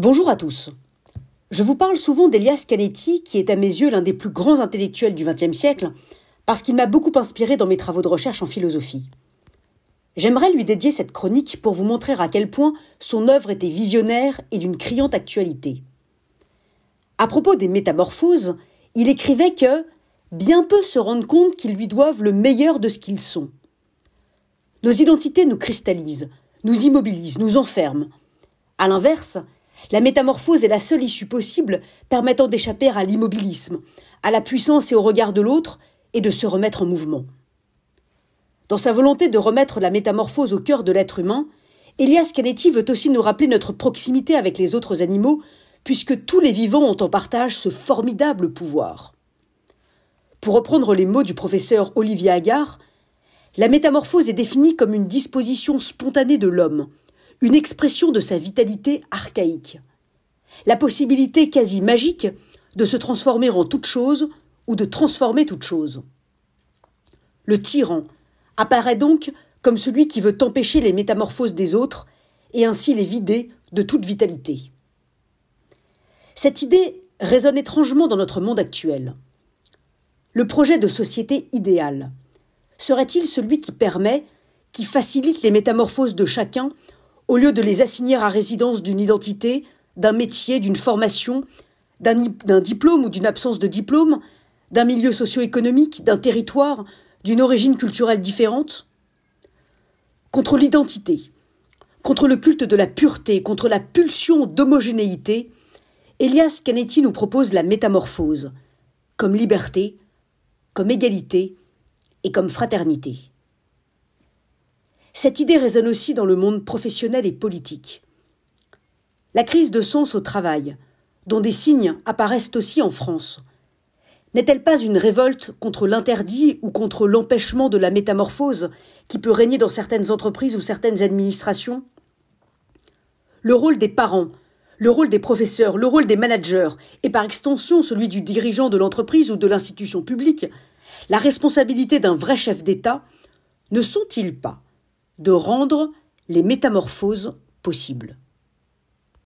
Bonjour à tous. Je vous parle souvent d'Elias Canetti, qui est à mes yeux l'un des plus grands intellectuels du XXe siècle, parce qu'il m'a beaucoup inspiré dans mes travaux de recherche en philosophie. J'aimerais lui dédier cette chronique pour vous montrer à quel point son œuvre était visionnaire et d'une criante actualité. À propos des métamorphoses, il écrivait que bien peu se rendent compte qu'ils lui doivent le meilleur de ce qu'ils sont. Nos identités nous cristallisent, nous immobilisent, nous enferment. À l'inverse, la métamorphose est la seule issue possible permettant d'échapper à l'immobilisme, à la puissance et au regard de l'autre, et de se remettre en mouvement. Dans sa volonté de remettre la métamorphose au cœur de l'être humain, Elias Canetti veut aussi nous rappeler notre proximité avec les autres animaux, puisque tous les vivants ont en partage ce formidable pouvoir. Pour reprendre les mots du professeur Olivier Agar, la métamorphose est définie comme une disposition spontanée de l'homme, une expression de sa vitalité archaïque, la possibilité quasi magique de se transformer en toute chose ou de transformer toute chose. Le tyran apparaît donc comme celui qui veut empêcher les métamorphoses des autres et ainsi les vider de toute vitalité. Cette idée résonne étrangement dans notre monde actuel. Le projet de société idéale serait-il celui qui permet, qui facilite les métamorphoses de chacun au lieu de les assigner à résidence d'une identité, d'un métier, d'une formation, d'un diplôme ou d'une absence de diplôme, d'un milieu socio-économique, d'un territoire, d'une origine culturelle différente Contre l'identité, contre le culte de la pureté, contre la pulsion d'homogénéité, Elias Canetti nous propose la métamorphose, comme liberté, comme égalité et comme fraternité. Cette idée résonne aussi dans le monde professionnel et politique. La crise de sens au travail, dont des signes apparaissent aussi en France, n'est-elle pas une révolte contre l'interdit ou contre l'empêchement de la métamorphose qui peut régner dans certaines entreprises ou certaines administrations Le rôle des parents, le rôle des professeurs, le rôle des managers, et par extension celui du dirigeant de l'entreprise ou de l'institution publique, la responsabilité d'un vrai chef d'État, ne sont-ils pas de rendre les métamorphoses possibles.